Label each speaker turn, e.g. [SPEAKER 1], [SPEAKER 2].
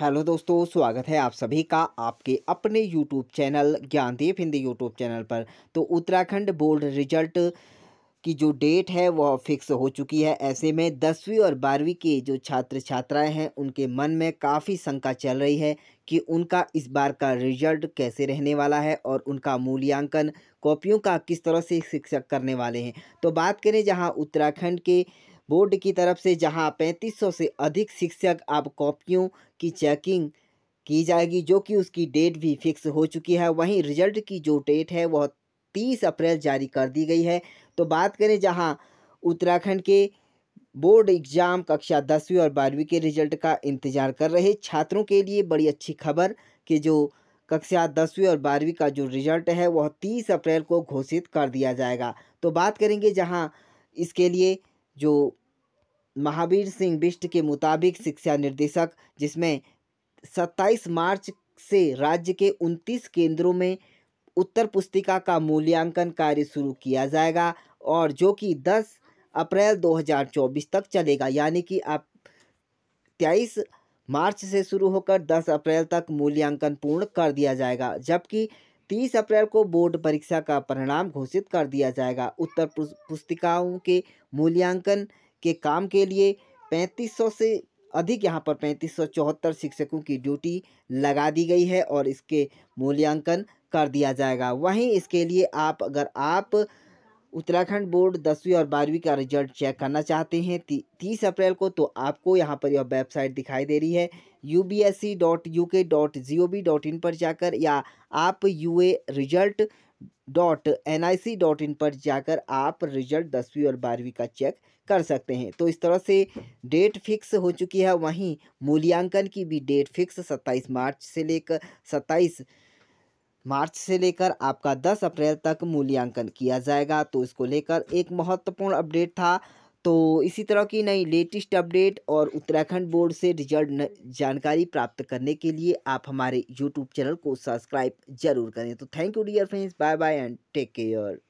[SPEAKER 1] hello दोस्तों स्वागत है आप सभी का आपके अपने YouTube channel Gyandev Hindi YouTube channel पर तो उत्तराखंड बोर्ड रिजल्ट की जो डेट है वह फिक्स हो चुकी है ऐसे में दसवीं और बारहवीं के जो छात्र छात्राएं हैं उनके मन में काफ़ी शंका चल रही है कि उनका इस बार का रिजल्ट कैसे रहने वाला है और उनका मूल्यांकन कॉपियों का किस तरह से शिक्षक करने वाले हैं तो बात करें जहाँ उत्तराखंड के बोर्ड की तरफ से जहां 3500 से अधिक शिक्षक अब कॉपियों की चेकिंग की जाएगी जो कि उसकी डेट भी फिक्स हो चुकी है वहीं रिजल्ट की जो डेट है वह तीस अप्रैल जारी कर दी गई है तो बात करें जहाँ उत्तराखंड के बोर्ड एग्जाम कक्षा दसवीं और बारहवीं के रिजल्ट का इंतजार कर रहे छात्रों के लिए बड़ी अच्छी खबर कि जो कक्षा दसवीं और बारहवीं का जो रिजल्ट है वह तीस अप्रैल को घोषित कर दिया जाएगा तो बात करेंगे जहाँ इसके लिए जो महावीर सिंह बिष्ट के मुताबिक शिक्षा निर्देशक जिसमें 27 मार्च से राज्य के 29 केंद्रों में उत्तर पुस्तिका का मूल्यांकन कार्य शुरू किया जाएगा और जो कि 10 अप्रैल 2024 तक चलेगा यानी कि आप तेईस मार्च से शुरू होकर 10 अप्रैल तक मूल्यांकन पूर्ण कर दिया जाएगा जबकि तीस अप्रैल को बोर्ड परीक्षा का परिणाम घोषित कर दिया जाएगा उत्तर पुस्तिकाओं के मूल्यांकन के काम के लिए पैंतीस से अधिक यहाँ पर पैंतीस शिक्षकों की ड्यूटी लगा दी गई है और इसके मूल्यांकन कर दिया जाएगा वहीं इसके लिए आप अगर आप उत्तराखंड बोर्ड दसवीं और बारहवीं का रिजल्ट चेक करना चाहते हैं ती, तीस अप्रैल को तो आपको यहाँ पर यह वेबसाइट दिखाई दे रही है U B S C dot U K dot G O V dot in पर जाकर या आप U A result dot N I C dot in पर जाकर आप रिजल्ट दसवीं और बारहवीं का चेक कर सकते हैं तो इस तरह से डेट फिक्स हो चुकी है वहीं मूल्यांकन की भी डेट फिक्स सत्ताईस मार्च से लेकर सत्ताईस मार्च से लेकर आपका 10 अप्रैल तक मूल्यांकन किया जाएगा तो इसको लेकर एक महत्वपूर्ण अपडेट था तो इसी तरह की नई लेटेस्ट अपडेट और उत्तराखंड बोर्ड से रिजल्ट जानकारी प्राप्त करने के लिए आप हमारे यूट्यूब चैनल को सब्सक्राइब जरूर करें तो thank you dear friends bye bye and take care